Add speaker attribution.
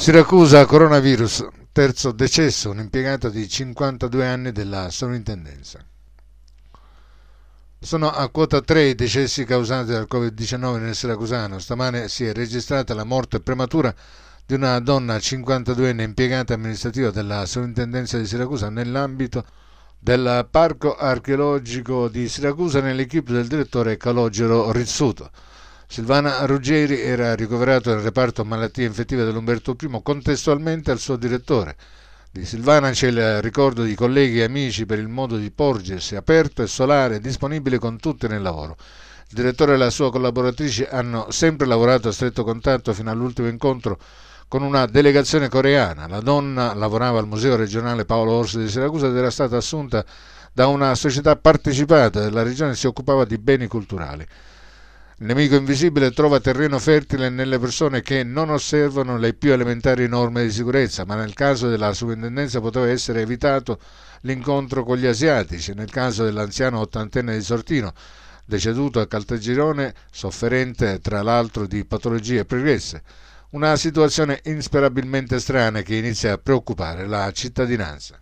Speaker 1: Siracusa coronavirus, terzo decesso, un impiegato di 52 anni della sovrintendenza. Sono a quota 3 i decessi causati dal Covid-19 nel Siracusano. Stamane si è registrata la morte prematura di una donna 52enne impiegata amministrativa della sovrintendenza di Siracusa nell'ambito del Parco archeologico di Siracusa nell'equipe del direttore Calogero Rizzuto. Silvana Ruggeri era ricoverato nel reparto malattie infettive dell'Umberto I contestualmente al suo direttore. Di Silvana c'è il ricordo di colleghi e amici per il modo di porgersi, aperto e solare, disponibile con tutti nel lavoro. Il direttore e la sua collaboratrice hanno sempre lavorato a stretto contatto fino all'ultimo incontro con una delegazione coreana. La donna lavorava al Museo regionale Paolo Orso di Siracusa ed era stata assunta da una società partecipata della regione che si occupava di beni culturali. Il nemico invisibile trova terreno fertile nelle persone che non osservano le più elementari norme di sicurezza, ma nel caso della sovrintendenza poteva essere evitato l'incontro con gli asiatici, nel caso dell'anziano ottantenne di Sortino, deceduto a Caltagirone, sofferente tra l'altro di patologie pregresse. Una situazione insperabilmente strana che inizia a preoccupare la cittadinanza.